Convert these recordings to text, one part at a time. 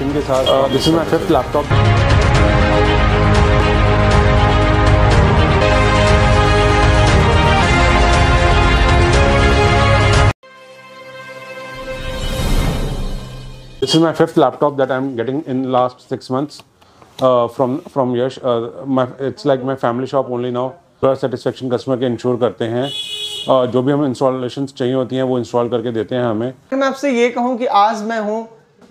Caption के साथ this is my fifth laptop This is my fifth laptop that I'm getting in last six months uh, from from Yash. Uh, my, it's like my family shop only now. पूरा satisfaction customer के ensure करते हैं uh, जो भी हमें installation चाहिए होती हैं वो इंस्टॉल करके देते हैं हमें मैं आपसे ये कहूँ कि आज मैं हूँ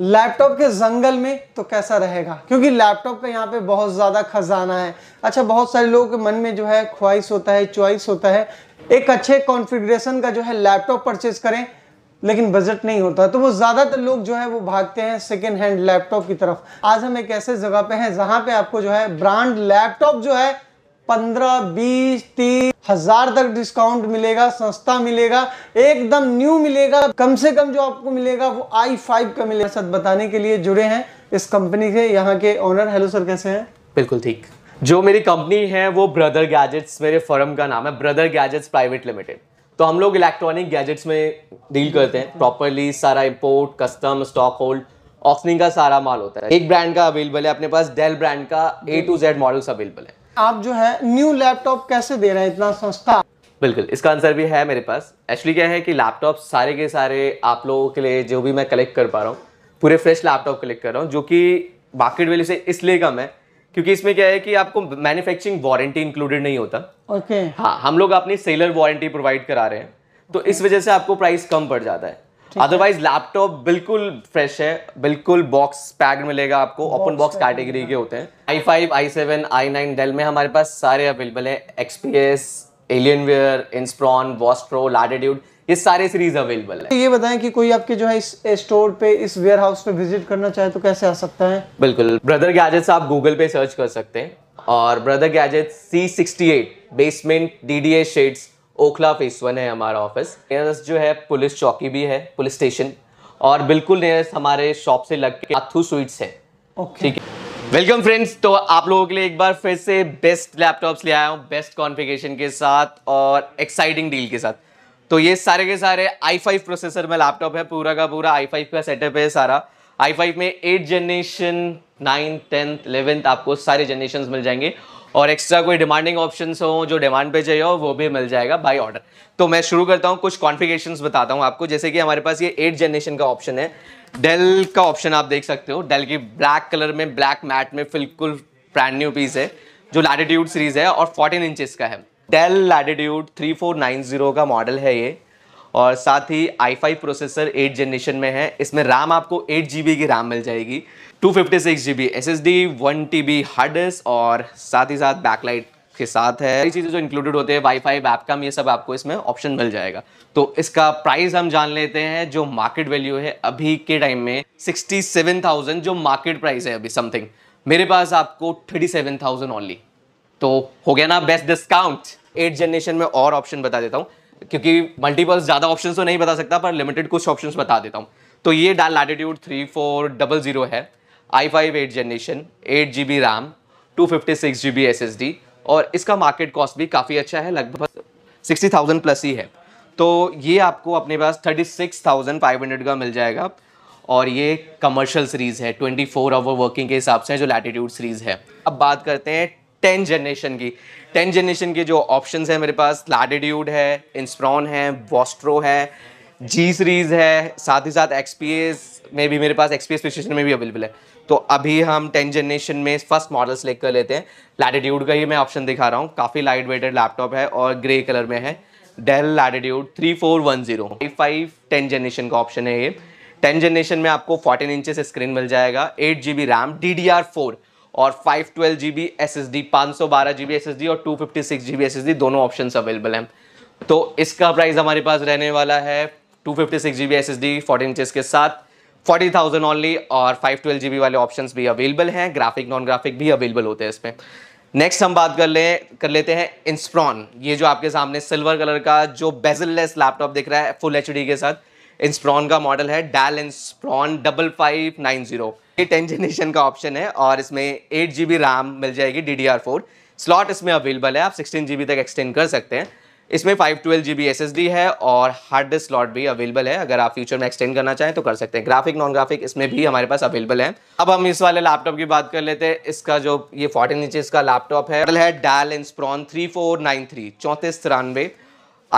लैपटॉप के जंगल में तो कैसा रहेगा क्योंकि लैपटॉप का यहाँ पे बहुत ज़्यादा खजाना है अच्छा बहुत सारे लोगों के मन में जो है ख्वाहिश होता है चॉइस होता है एक अच्छे कॉन्फ़िगरेशन का जो है लैपटॉप परचेज करें लेकिन बजट नहीं होता तो वो ज़्यादातर लोग जो है वो भागते हैं सेकेंड हैंड लैपटॉप की तरफ आज हम एक ऐसे जगह पे हैं जहाँ पे आपको जो है ब्रांड लैपटॉप जो है पंद्रह बीस तीस हजार तक डिस्काउंट मिलेगा सस्ता मिलेगा एकदम न्यू मिलेगा कम से कम जो आपको मिलेगा वो आई फाइव का मिलेगा सर बताने के लिए जुड़े हैं इस कंपनी के यहाँ के ओनर हेलो सर कैसे हैं बिल्कुल ठीक जो मेरी कंपनी है वो ब्रदर गैजेट्स मेरे फर्म का नाम है ब्रदर गैजेट्स प्राइवेट लिमिटेड तो हम लोग इलेक्ट्रॉनिक गैजेट्स में डील करते हैं प्रॉपरली सारा import custom stock hold auctioning का सारा माल होता है एक ब्रांड का अवेलेबल है अपने पास डेल ब्रांड का A to Z models available है आप जो है न्यू लैपटॉप कैसे दे रहे हैं इतना सस्ता बिल्कुल इसका आंसर भी है मेरे पास एक्चुअली क्या है कि लैपटॉप सारे के सारे आप लोगों के लिए जो भी मैं कलेक्ट कर पा रहा हूँ पूरे फ्रेश लैपटॉप कलेक्ट कर रहा हूँ जो कि मार्केट वैल्यू से इसलिए कम है क्योंकि इसमें क्या है कि आपको मैन्युफैक्चरिंग वारंटी इंक्लूडेड नहीं होता ओके okay. हाँ हम लोग अपनी सेलर वारंटी प्रोवाइड करा रहे हैं तो okay. इस वजह से आपको प्राइस कम पड़ जाता है अदरवाइज लैपटॉप बिल्कुल फ्रेश है बिल्कुल बॉक्स पैक मिलेगा आपको ओपन बॉक्स कैटेगरी के होते हैं i five i seven i nine Dell में हमारे पास सारे अवेलेबल है XPS Alienware Inspiron Vostro Latitude ये सारे सीरीज अवेलेबल है ये बताएं कि कोई आपके जो है इस स्टोर पे इस वेयर हाउस पे विजिट करना चाहे तो कैसे आ सकता है बिल्कुल ब्रदर गैजेट्स आप गूगल पे सर्च कर सकते हैं और Brother Gadget C sixty eight basement D D S sheds Okhla phase one है हमारा ऑफिस नियरेस्ट जो है पुलिस चौकी भी है पुलिस स्टेशन और बिल्कुल नियरेस्ट हमारे शॉप से लग के अथू स्वीट्स है ठीक है वेलकम फ्रेंड्स तो आप लोगों के लिए एक बार फिर से बेस्ट लैपटॉप्स ले आया हूँ बेस्ट कॉन्फ़िगरेशन के साथ और एक्साइटिंग डील के साथ तो ये सारे के सारे i5 प्रोसेसर में लैपटॉप है पूरा का पूरा i5 का सेटअप है सारा i5 में eight generation ninth tenth eleventh आपको सारे जनरेशन मिल जाएंगे और एक्स्ट्रा कोई डिमांडिंग ऑप्शन हो जो डिमांड पे चाहिए हो वो भी मिल जाएगा बाई ऑर्डर तो मैं शुरू करता हूँ कुछ कॉन्फ़िगरेशन बताता हूँ आपको जैसे कि हमारे पास ये एट जनरेशन का ऑप्शन है डेल का ऑप्शन आप देख सकते हो डेल की ब्लैक कलर में ब्लैक मैट में बिल्कुल ब्रांड न्यू पीस है जो लैटिट्यूड सीरीज़ है और फोर्टीन इंचज़ का है डेल लैटिट्यूड जीरो का मॉडल है ये और साथ ही i five processor eight generation में है इसमें रैम आपको एट जी की रैम मिल जाएगी two fifty six G B S S D one T B hard disk और साथ ही साथ बैकलाइट के साथ है सारी चीज़ें जो इंक्लूडेड होते हैं वाईफाई वैपकम ये सब आपको इसमें ऑप्शन मिल जाएगा तो इसका प्राइस हम जान लेते हैं जो मार्केट वैल्यू है अभी के टाइम में सिक्सटी सेवन थाउजेंड जो मार्केट प्राइस है अभी समथिंग मेरे पास आपको थर्टी सेवन थाउजेंड ओनली तो हो गया ना बेस्ट डिस्काउंट एट जनरेशन में और ऑप्शन बता देता हूँ क्योंकि मल्टीपल ज़्यादा ऑप्शन तो नहीं बता सकता पर लिमिटेड कुछ ऑप्शन बता देता हूँ तो ये Dell Latitude three four double zero है आई five eight generation eight G B RAM two fifty six G B S S D और इसका मार्केट कॉस्ट भी काफ़ी अच्छा है लगभग सिक्सटी थाउजेंड प्लस ही है तो ये आपको अपने पास thirty six thousand five hundred का मिल जाएगा और ये कमर्शियल सीरीज़ है ट्वेंटी फोर आवर वर्किंग के हिसाब से जो लैटीट्यूड सीरीज़ है अब बात करते हैं टेन जनरेशन की टेन जनरेशन के जो ऑप्शन हैं मेरे पास लैटीट्यूड है इंस्प्रॉन है वॉस्ट्रो है जी सीरीज़ है साथ ही साथ एक्सपीएस में भी मेरे पास एक्सपीएस स्टेशन में भी अवेलेबल है तो अभी हम टेन जनरेशन में फर्स्ट मॉडल्स लेकर कर लेते हैं लैटिट्यूड का ही मैं ऑप्शन दिखा रहा हूँ काफ़ी लाइट वेटेड लैपटॉप है और ग्रे कलर में है Dell Latitude three four one zero five ten generation का ऑप्शन है ये टेन जनरेशन में आपको फोर्टीन इंचेस स्क्रीन मिल जाएगा eight G B RAM D D R four और five twelve G B S S D पाँच सौ बारह G B S S D और two fifty six G B S S D दोनों option available हैं तो इसका प्राइस हमारे पास रहने वाला है two fifty six G B S S D fourteen inches के साथ फोर्टी थाउजेंड ऑनली और फाइव ट्वेल्व जी वाले ऑप्शन भी अवेलेबल हैं ग्राफिक नॉन ग्राफिक भी अवेलेबल होते हैं इसमें नेक्स्ट हम बात कर ले कर लेते हैं इंस्प्रॉन ये जो आपके सामने सिल्वर कलर का जो बेजललेस लैपटॉप दिख रहा है फुल एच के साथ इंस्प्रॉन का मॉडल है Dell Inspiron double five nine zero ये टेन जनरेशन का ऑप्शन है और इसमें एट जी बी रैम मिल जाएगी D D R four slot इसमें अवेलेबल है आप सिक्सटीन जी बी तक एक्सटेंड कर सकते हैं इसमें five twelve G B S S D है और हार्ड डिस्क स्लॉट भी अवेलेबल है अगर आप फ्यूचर में एक्सटेंड करना चाहें तो कर सकते हैं ग्राफिक नॉन ग्राफिक इसमें भी हमारे पास अवेलेबल है अब हम इस वाले लैपटॉप की बात कर लेते हैं इसका जो ये फोर्टीन इंचज का लैपटॉप है है Dell Inspiron three four nine three चौंतीस तिरानवे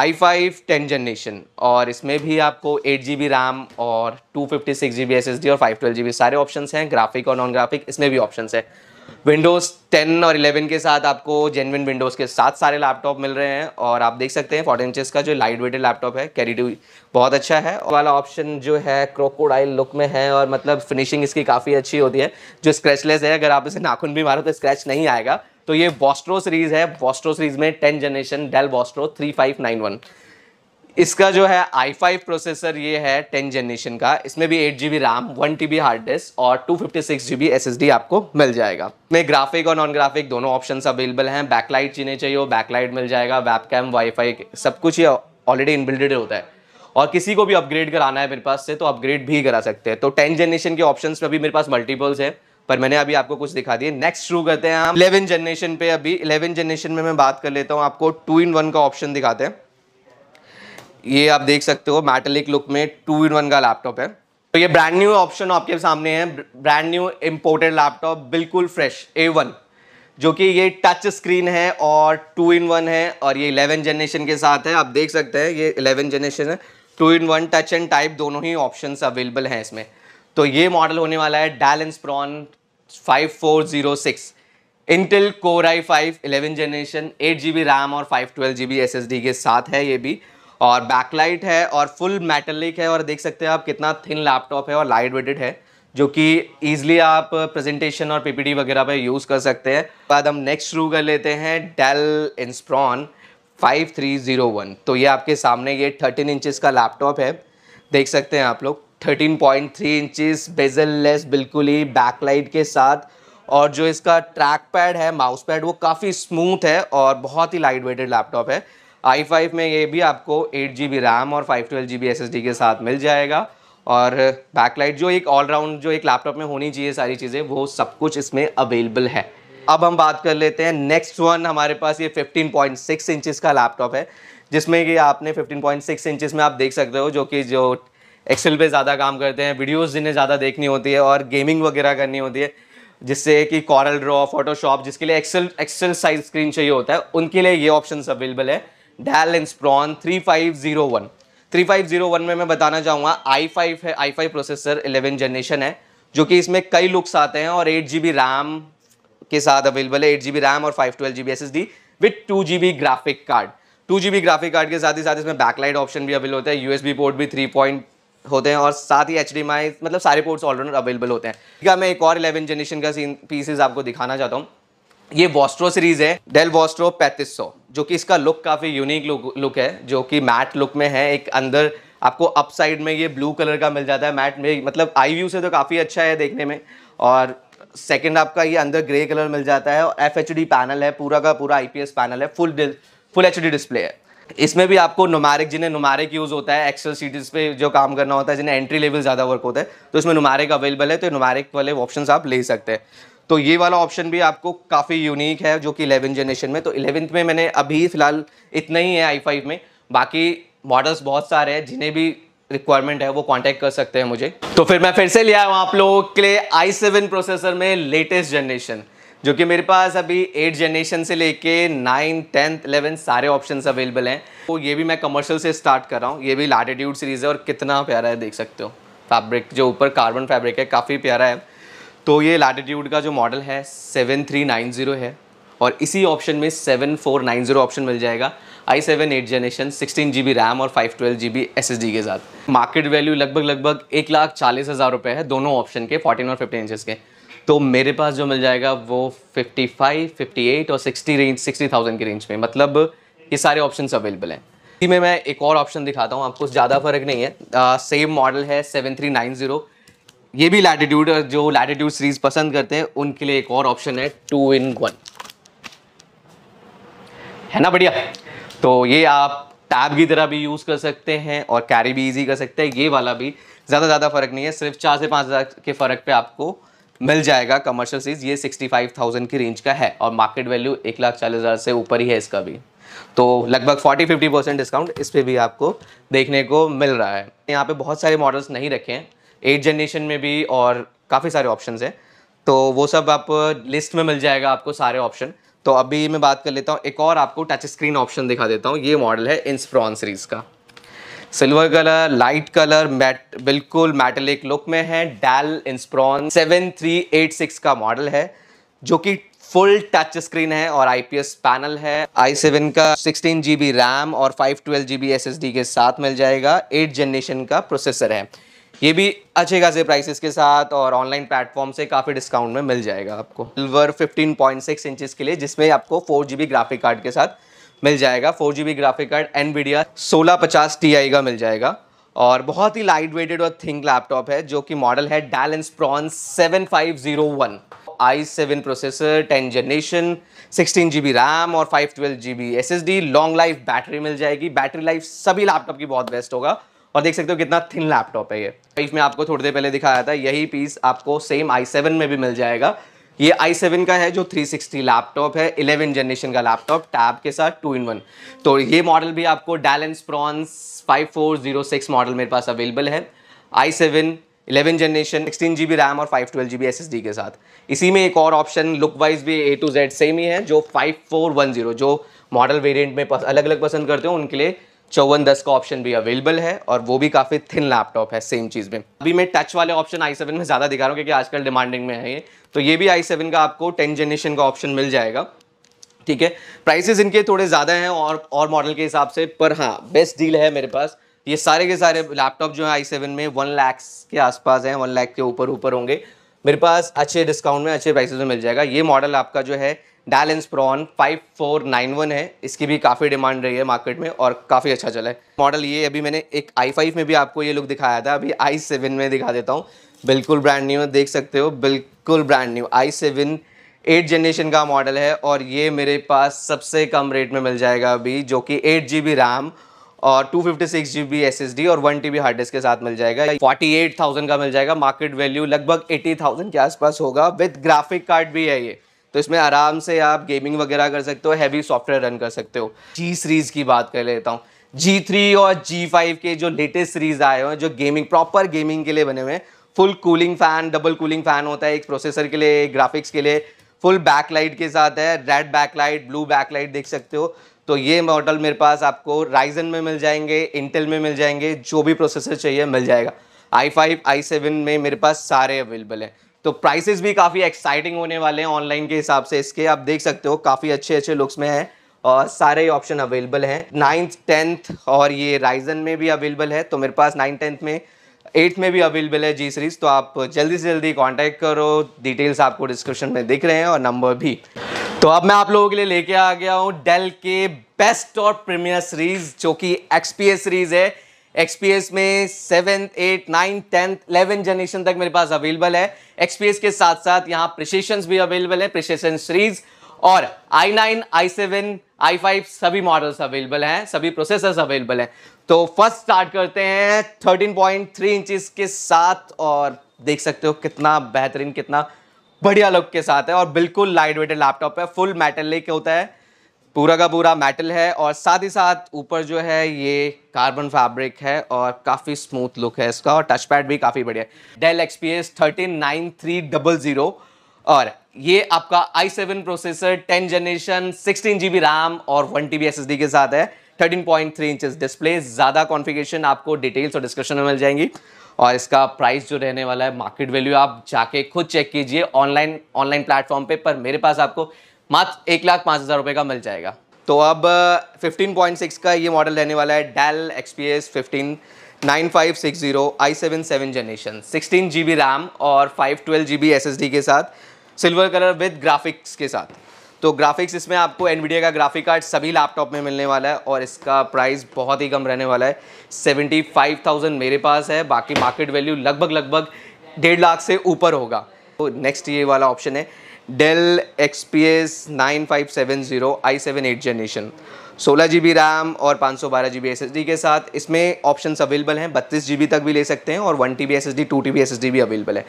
आई फाइव टेन जनरेशन और इसमें भी आपको एट जी बी रैम और two fifty six G B S S D और फाइव ट्वेल्व जी बी सारे ऑप्शन हैं ग्राफिक और नॉन ग्राफिक इसमें भी ऑप्शन है विंडोज़ 10 और 11 के साथ आपको जेनविन विंडोज़ के साथ सारे लैपटॉप मिल रहे हैं और आप देख सकते हैं फोर्टी इंचज का जो लाइट वेटेड लैपटॉप है कैरी टू बहुत अच्छा है और वाला ऑप्शन जो है क्रोकोडाइल लुक में है और मतलब फिनिशिंग इसकी काफ़ी अच्छी होती है जो स्क्रैचलेस है अगर आप इसे नाखून भी मारो तो स्क्रैच नहीं आएगा तो ये बॉस्ट्रो सीरीज़ है बॉस्ट्रो सीरीज़ में ten generation Dell Vostro three five nine one इसका जो है आई फाइव प्रोसेसर ये है टेन जनरेशन का इसमें भी eight G B RAM one T B hard disk और two fifty six G B S S D आपको मिल जाएगा इसमें ग्राफिक और नॉन ग्राफिक दोनों ऑप्शन अवेलेबल हैं बैकलाइट चीजें चाहिए वो बैकलाइट मिल जाएगा वेब कैम वाई फाई सब कुछ ये ऑलरेडी इनबिल्डेड होता है और किसी को भी अपग्रेड कराना है मेरे पास से तो अपग्रेड भी करा सकते हैं तो टेन जनरेशन के ऑप्शन में भी मेरे पास मल्टीपल्स है पर मैंने अभी आपको कुछ दिखा दिए नेक्स्ट शुरू करते हैं हम इलेवन जनरेशन पे अभी इलेवन जनरेशन में मैं बात कर लेता हूँ आपको टू इन वन का ऑप्शन दिखाते हैं ये आप देख सकते हो मेटेलिक लुक में टू इन वन का लैपटॉप है तो ये ब्रांड न्यू ऑप्शन आपके सामने है ब्रांड न्यू इम्पोर्टेड लैपटॉप बिल्कुल फ्रेश ए वन जो कि ये टच स्क्रीन है और टू इन वन है और ये इलेवन जनरेशन के साथ है आप देख सकते हैं ये इलेवन जनरेशन है two in one touch and type दोनों ही ऑप्शन अवेलेबल हैं इसमें तो ये मॉडल होने वाला है Dell Inspiron five four zero six Intel core I five eleven generation eight G B RAM और five twelve G B S S D के साथ है ये भी और बैकलाइट है और फुल मेटलिक है और देख सकते हैं आप कितना थिन लैपटॉप है और लाइट वेटेड है जो कि ईजिली आप प्रेजेंटेशन और पीपीडी वगैरह पे यूज़ कर सकते हैं बाद हम नेक्स्ट शुरू कर लेते हैं डेल इंस्प्रॉन 5301 तो ये आपके सामने ये 13 इंचेस का लैपटॉप है देख सकते हैं आप लोग 13.3 पॉइंट इंचिस बेजल लेस बिल्कुल ही बैकलाइट के साथ और जो इसका ट्रैक पैड है माउस पैड वो काफ़ी स्मूथ है और बहुत ही लाइट वेटेड लैपटॉप है आई फाइव में ये भी आपको एट जी बी रैम और five twelve G B S S D के साथ मिल जाएगा और बैकलाइट जो एक ऑलराउंड जो एक लैपटॉप में होनी चाहिए सारी चीज़ें वो सब कुछ इसमें अवेलेबल है अब हम बात कर लेते हैं नेक्स्ट वन हमारे पास ये 15.6 इंचिस का लैपटॉप है जिसमें कि आपने 15.6 इंचिस में आप देख सकते हो जो कि जो एक्सेल पे ज़्यादा काम करते हैं वीडियोस जिन्हें ज़्यादा देखनी होती है और गेमिंग वगैरह करनी होती है जिससे कि कॉरल ड्रॉ फोटोशॉप जिसके लिए एक्सेल एक्सेल साइज स्क्रीन चाहिए होता है उनके लिए ये ऑप्शन अवेलेबल है Dell Inspiron three five zero one three five zero one में मैं बताना चाहूँगा आई फाइव है आई फाइव प्रोसेसर इलेवन जनरेशन है जो कि इसमें कई लुक्स आते हैं और एट जी बी रैम के साथ अवेलेबल है एट जी बी रैम और five twelve G B S S D with two G B graphic card two G B graphic card के साथ ही साथ इसमें बैकलाइट ऑप्शन भी अवेलेबल होता है यू एस बी पोर्ट भी थ्री पॉइंट होते हैं और साथ ही एच डी मतलब सारे पोर्ट्स ऑलराउंड अवेलेबल होते हैं ठीक है मैं एक और इलेवन जनरेशन का सीन पीसेज आपको दिखाना चाहता हूँ ये वॉस्ट्रो सीरीज है डेल वॉस्ट्रो 3500 जो कि इसका लुक काफ़ी यूनिक लुक लुक है जो कि मैट लुक में है एक अंदर आपको अप साइड में ये ब्लू कलर का मिल जाता है मैट में मतलब आई व्यू से तो काफ़ी अच्छा है देखने में और सेकंड आपका ये अंदर ग्रे कलर मिल जाता है और एफ पैनल है पूरा का पूरा आई पैनल है फुल फुल एच डिस्प्ले है इसमें भी आपको नुमारिक जिन्हें नुमारिक यूज़ होता है एक्सेल सीरीज पे जो काम करना होता है जिन्हें एंट्री लेवल ज़्यादा वर्क होता है तो इसमें नुमारिक अवेलेबल है तो नुमारिक वाले ऑप्शन आप ले सकते हैं तो ये वाला ऑप्शन भी आपको काफ़ी यूनिक है जो कि इलेवन जनरेशन में तो इलेवंथ में मैंने अभी फ़िलहाल इतना ही है आई फाइव में बाकी मॉडल्स बहुत सारे हैं जिन्हें भी रिक्वायरमेंट है वो कांटेक्ट कर सकते हैं मुझे तो फिर मैं फिर से लिया हूँ आप लोगों के लिए आई सेवन प्रोसेसर में लेटेस्ट जनरेशन जो कि मेरे पास अभी एट जनरेशन से लेके नाइन टेंथ इलेवन सारे ऑप्शन अवेलेबल हैं तो ये भी मैं कमर्शियल से स्टार्ट कर रहा हूँ ये भी लाटीट्यूड सीरीज़ है और कितना प्यारा है देख सकते हो फैब्रिक जो ऊपर कार्बन फैब्रिक है काफ़ी प्यारा है तो ये लैटिट्यूड का जो मॉडल है सेवन थ्री नाइन ज़ीरो है और इसी ऑप्शन में seven four nine zero option मिल जाएगा I seven eight generation sixteen G B RAM और five twelve G B S S D के साथ मार्केट वैल्यू लगभग लगभग एक लाख चालीस हज़ार रुपये है दोनों ऑप्शन के फोर्टीन और फिफ्टीन इंचज़ के तो मेरे पास जो मिल जाएगा वो फिफ्टी फाइव फिफ्टी एट और सिक्सटी रेंज सिक्सटी थाउजेंड के रेंज में मतलब ये सारे ऑप्शन अवेलेबल हैं इसी में मैं एक और ऑप्शन दिखाता हूँ आपको ज़्यादा फ़र्क नहीं है सेम मॉडल है सेवन थ्री नाइन ज़ीरो ये भी लैटिट्यूड जो लैटिट्यूड सीरीज पसंद करते हैं उनके लिए एक और ऑप्शन है टू इन वन है ना बढ़िया तो ये आप टैब की तरह भी यूज़ कर सकते हैं और कैरी भी इजी कर सकते हैं ये वाला भी ज़्यादा ज़्यादा फ़र्क नहीं है सिर्फ चार से पांच हज़ार के फ़र्क पे आपको मिल जाएगा कमर्शियल सीरीज़ ये सिक्सटी फाइव थाउजेंड की रेंज का है और मार्केट वैल्यू एक लाख चालीस हज़ार से ऊपर ही है इसका भी तो लगभग फोर्टी फिफ्टी परसेंट डिस्काउंट इस पर भी आपको देखने को मिल रहा है यहाँ पे बहुत सारे मॉडल्स नहीं रखे हैं एट जनरेशन में भी और काफ़ी सारे ऑप्शन हैं तो वो सब आप लिस्ट में मिल जाएगा आपको सारे ऑप्शन तो अभी मैं बात कर लेता हूँ एक और आपको टच स्क्रीन ऑप्शन दिखा देता हूँ ये मॉडल है इंस्प्रॉन सीरीज़ का silver colour light colour matte बिल्कुल मेटलिक लुक में है डैल इंस्प्रॉन सिक्स का मॉडल है जो कि फुल टच स्क्रीन है और आईपीएस पैनल है आई सेवन का सिक्सटीन जी बी रैम और five twelve G B S S D के साथ मिल जाएगा एट जनरेशन का प्रोसेसर है ये भी अच्छे खासे प्राइसेस के साथ और ऑनलाइन प्लेटफॉर्म से काफ़ी डिस्काउंट में मिल जाएगा आपको सिल्वर 15.6 पॉइंट के लिए जिसमें आपको फोर जी ग्राफिक कार्ड के साथ मिल जाएगा four G graphic card N B D का मिल जाएगा और बहुत ही लाइट वेटेड और थिंक लैपटॉप है जो कि मॉडल है Dell Inspiron seven five zero one I seven processor ten generation sixteen G B RAM और five twelve G B S S D long life battery मिल जाएगी बैटरी लाइफ सभी laptop की बहुत बेस्ट होगा और देख सकते हो कितना थिन लैपटॉप है ये इफ में आपको थोड़ी देर पहले दिखाया था यही पीस आपको सेम आई सेवन में भी मिल जाएगा ये i7 का है जो 360 लैपटॉप है 11 जनरेशन का लैपटॉप टैब के साथ टू इन वन तो ये मॉडल भी आपको डैलेंस प्रॉन्स 5406 मॉडल मेरे पास अवेलेबल है i7 11 generation sixteen G RAM और five twelve G B S के साथ इसी में एक और ऑप्शन लुक वाइज भी ए टू जेड सेम ही है जो 5410 जो मॉडल वेरिएंट में अलग अलग पसंद करते हो उनके लिए चौवन दस का ऑप्शन भी अवेलेबल है और वो भी काफ़ी थिन लैपटॉप है सेम चीज़ में अभी मैं टच वाले ऑप्शन आई सेवन में ज़्यादा दिखा रहा हूँ क्योंकि आजकल डिमांडिंग में है ये तो ये भी आई सेवन का आपको टेन जनरेशन का ऑप्शन मिल जाएगा ठीक है प्राइसेस इनके थोड़े ज़्यादा हैं और और मॉडल के हिसाब से पर हाँ बेस्ट डील है मेरे पास ये सारे के सारे लैपटॉप जो है आई सेवन में वन लैक्स के आसपास हैं वन लैख के ऊपर ऊपर होंगे मेरे पास अच्छे डिस्काउंट में अच्छे प्राइसेस में मिल जाएगा ये मॉडल आपका जो है डायलेंस प्रॉन वन है इसकी भी काफ़ी डिमांड रही है मार्केट में और काफ़ी अच्छा चला है मॉडल ये अभी मैंने एक आई फाइव में भी आपको ये लुक दिखाया था अभी आई सेवन में दिखा देता हूँ बिल्कुल ब्रांड न्यू देख सकते हो बिल्कुल brand new I seven eight generation का मॉडल है और ये मेरे पास सबसे कम रेट में मिल जाएगा अभी जो कि एट जी बी रैम और 256 fifty six G B S S D और one T B hard disk के साथ मिल जाएगा 48,000 का मिल जाएगा मार्केट वैल्यू लगभग 80,000 के आसपास होगा विद ग्राफिक कार्ड भी है ये तो इसमें आराम से आप गेमिंग वगैरह कर सकते हो हैवी सॉफ्टवेयर रन कर सकते हो जी सीरीज़ की बात कर लेता हूँ जी थ्री और जी फाइव के जो लेटेस्ट सीरीज़ आए हुए हैं जो गेमिंग प्रॉपर गेमिंग के लिए बने हुए हैं full cooling fan double cooling fan होता है एक प्रोसेसर के लिए एक ग्राफिक्स के लिए फुल बैकलाइट के साथ है रेड बैकलाइट ब्लू बैकलाइट देख सकते हो तो ये मॉडल मेरे पास आपको राइजन में मिल जाएंगे इंटेल में मिल जाएंगे जो भी प्रोसेसर चाहिए मिल जाएगा आई फाइव आई सेवन में मेरे पास सारे अवेलेबल हैं तो प्राइसेस भी काफ़ी एक्साइटिंग होने वाले हैं ऑनलाइन के हिसाब से इसके आप देख सकते हो काफ़ी अच्छे अच्छे लुक्स में हैं और सारे ऑप्शन अवेलेबल हैं नाइन्थ टेंथ और ये राइजन में भी अवेलेबल है तो मेरे पास नाइन्थ टेंथ में एट्थ में भी अवेलेबल है जी सीरीज़ तो आप जल्दी से जल्दी कॉन्टैक्ट करो डिटेल्स आपको डिस्क्रिप्शन में दिख रहे हैं और नंबर भी तो अब मैं आप लोगों के लिए लेके आ गया हूँ डेल के बेस्ट और प्रीमियर सीरीज जो कि एक्सपीएस सीरीज है एक्सपीएस में seventh eight ninth tenth eleven generation तक मेरे पास अवेलेबल है एक्सपीएस के साथ साथ यहाँ प्रिशेशन भी अवेलेबल है प्रिशेशन सीरीज और I nine I seven I five सभी मॉडल्स अवेलेबल हैं सभी प्रोसेसर्स अवेलेबल हैं तो फर्स्ट स्टार्ट करते हैं थर्टीन पॉइंट थ्री के साथ और देख सकते हो कितना बेहतरीन कितना बढ़िया लुक के साथ है और बिल्कुल लाइट वेटेड लैपटॉप है फुल मेटल मेटलिक होता है पूरा का पूरा मेटल है और साथ ही साथ ऊपर जो है ये कार्बन फैब्रिक है और काफ़ी स्मूथ लुक है इसका और टच पैड भी काफ़ी बढ़िया है Dell X P S thirteen nine three double zero और ये आपका I seven processor ten generation sixteen G B RAM और one T B S S D के साथ है thirteen point three inches display ज़्यादा कॉन्फ़िगरेशन आपको डिटेल्स और डिस्क्रिप्शन में मिल जाएंगी और इसका प्राइस जो रहने वाला है मार्केट वैल्यू आप जाके खुद चेक कीजिए ऑनलाइन ऑनलाइन प्लेटफॉर्म पे पर मेरे पास आपको मात्र एक लाख पाँच हज़ार रुपये का मिल जाएगा तो अब 15.6 uh, का ये मॉडल रहने वाला है Dell X P S fifteen nine five six zero I seven seven generation sixteen G B RAM और five twelve G B S S D के साथ सिल्वर कलर विद ग्राफिक्स के साथ तो ग्राफिक्स इसमें आपको एनवीडिया का ग्राफिक कार्ड सभी लैपटॉप में मिलने वाला है और इसका प्राइस बहुत ही कम रहने वाला है सेवेंटी फाइव थाउजेंड मेरे पास है बाकी मार्केट वैल्यू लगभग लगभग डेढ़ लाख से ऊपर होगा तो नेक्स्ट ये वाला ऑप्शन है Dell XPS S nine five seven zero I seven eight generation सोलह जी बी रैम और पाँच सौ बारह G B S S D के साथ इसमें ऑप्शन अवेलेबल हैं बत्तीस जी बी तक भी ले सकते हैं और one T B S S D two T B S S D भी अवेलेबल है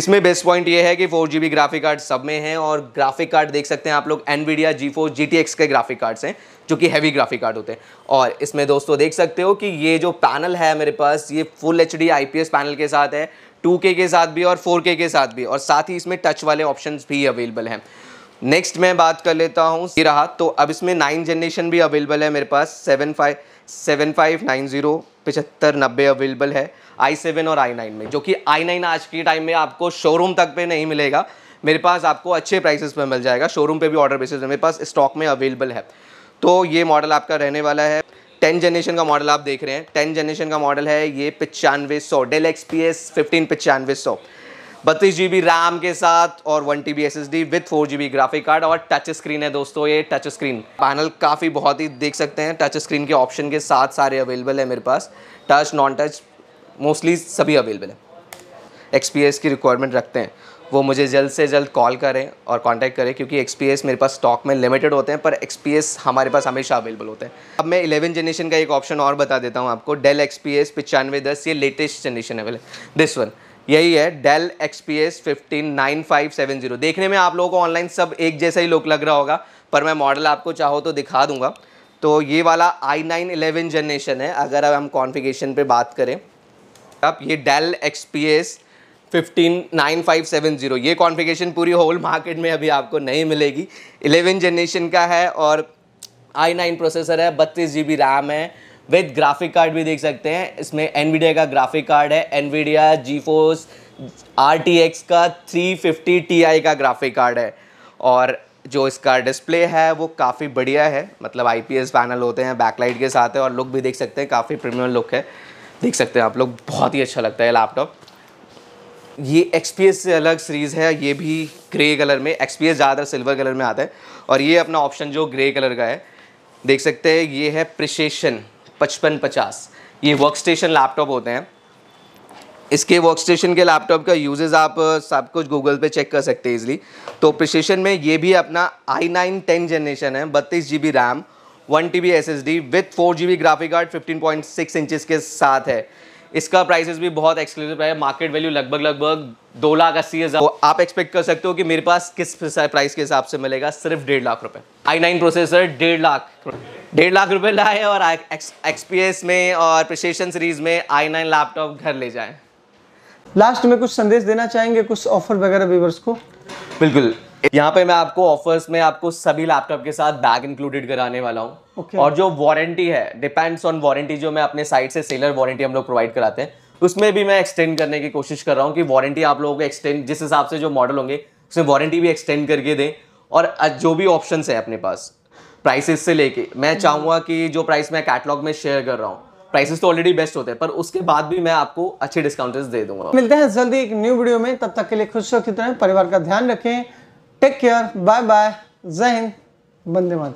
इसमें बेस्ट पॉइंट ये है कि four G B graphic card सब में है और ग्राफिक कार्ड देख सकते हैं आप लोग Nvidia GeForce G T X के ग्राफिक कार्ड्स हैं जो कि हैवी ग्राफिक कार्ड होते हैं और इसमें दोस्तों देख सकते हो कि ये जो पैनल है मेरे पास ये full H D I P S panel के साथ है टू के साथ भी और फोर के साथ भी और साथ ही इसमें टच वाले ऑप्शन भी अवेलेबल हैं नेक्स्ट मैं बात कर लेता हूँ ये रहा तो अब इसमें नाइन जनरेशन भी अवेलेबल है मेरे पास seven five seven five nine zero पचहत्तर नब्बे अवेलेबल है आई सेवन और आई नाइन में जो कि आई नाइन आज के टाइम में आपको शोरूम तक पे नहीं मिलेगा मेरे पास आपको अच्छे प्राइसेस पर मिल जाएगा शोरूम पे भी ऑर्डर बेसिस मेरे पास स्टॉक में अवेलेबल है तो ये मॉडल आपका रहने वाला है टेन जनरेशन का मॉडल आप देख रहे हैं टेन जनरेशन का मॉडल है ये पचानवे सौ Dell X P S fifteen पचानवे सौ बत्तीस जी रैम के साथ और one T B S S D with four G B graphic card और टच स्क्रीन है दोस्तों ये टच स्क्रीन पैनल काफ़ी बहुत ही देख सकते हैं टच स्क्रीन के ऑप्शन के साथ सारे अवेलेबल है मेरे पास टच नॉन टच मोस्टली सभी अवेलेबल है एक्सपीएस की रिक्वायरमेंट रखते हैं वो मुझे जल्द से जल्द कॉल करें और कांटेक्ट करें क्योंकि एक्सपीएस मेरे पास स्टॉक में लिमिटेड होते हैं पर एक्सपीएस हमारे पास हमेशा अवेलेबल होते हैं अब मैं इलेवन जनरेशन का एक ऑप्शन और बता देता हूँ आपको डेल एक्सपीएस पी एस पचानवे दस ये latest generation available this one यही है Dell X P S fifteen nine five seven zero देखने में आप लोगों को ऑनलाइन सब एक जैसा ही लुक लग रहा होगा पर मैं मॉडल आपको चाहो तो दिखा दूंगा तो ये वाला आई नाइन इलेवन जनरेशन है अगर अब हम कॉन्फ़िगरेशन पे बात करें अब ये Dell X P S fifteen nine five seven zero ये कॉन्फ़िगरेशन पूरी होल मार्केट में अभी आपको नहीं मिलेगी एलेवन जनरेशन का है और आई नाइन प्रोसेसर है बत्तीस जी बी रैम है विद ग्राफिक कार्ड भी देख सकते हैं इसमें एनवीडिया का ग्राफिक कार्ड है एनवीडिया जी फोर्स आर का थ्री फिफ्टी का ग्राफिक कार्ड है और जो इसका डिस्प्ले है वो काफ़ी बढ़िया है मतलब एस पैनल होते हैं बैकलाइट के साथ है और लुक भी देख सकते हैं काफ़ी प्रीमियम लुक है देख सकते हैं आप लोग बहुत ही अच्छा लगता है लैपटॉप ये एक्सपीएस से अलग सीरीज़ है ये भी ग्रे कलर में एक्सपीएस ज़्यादातर सिल्वर कलर में आता है और ये अपना ऑप्शन जो ग्रे कलर का है देख सकते हैं ये है प्रिशेशन पचपन पचास ये वर्क स्टेशन लैपटॉप होते हैं इसके वर्क स्टेशन के लैपटॉप का यूजेस आप सब कुछ गूगल पे चेक कर सकते हैं इजली तो प्रिसेशन में ये भी अपना आई नाइन टेन जनरेशन है बत्तीस G B RAM one T B S S D with four G B graphic card fifteen point six inches के साथ है इसका प्राइसेस भी बहुत एक्सक्लूसिव है मार्केट वैल्यू लगभग लगभग दो लाख अस्सी हज़ार तो आप एक्सपेक्ट कर सकते हो कि मेरे पास किस प्राइस के हिसाब से मिलेगा सिर्फ डेढ़ लाख रुपए आई नाइन प्रोसेसर डेढ़ लाख डेढ़ लाख रुपए लाए और एक्सपीएस में और प्रशेशन सीरीज में आई नाइन लैपटॉप घर ले जाए लास्ट में कुछ संदेश देना चाहेंगे कुछ ऑफर वगैरह व्यूवर्स को बिल्कुल यहाँ पे मैं आपको ऑफर्स में आपको सभी लैपटॉप के साथ बैग इंक्लूडेड कराने वाला हूँ okay. और जो वारंटी है डिपेंड्स ऑन वारंटी जो मैं अपने साइड से सेलर वारंटी हम लोग प्रोवाइड कराते हैं उसमें भी मैं एक्सटेंड करने की कोशिश कर रहा हूँ कि वारंटी आप लोगों को एक्सटेंड जिस हिसाब से जो मॉडल होंगे उसमें वारंटी भी एक्सटेंड करके दें और जो भी ऑप्शन है अपने पास प्राइसेस से लेके मैं hmm. चाहूँगा कि जो प्राइस मैं कैटलॉग में शेयर कर रहा हूँ प्राइसेस तो ऑलरेडी बेस्ट होते हैं पर उसके बाद भी मैं आपको अच्छे डिस्काउंटेस दे दूंगा मिलते हैं जल्दी एक न्यू वीडियो में तब तक के लिए खुश रखिए परिवार का ध्यान रखें टेक केयर बाय बाय जय हिंद बंदे मातरम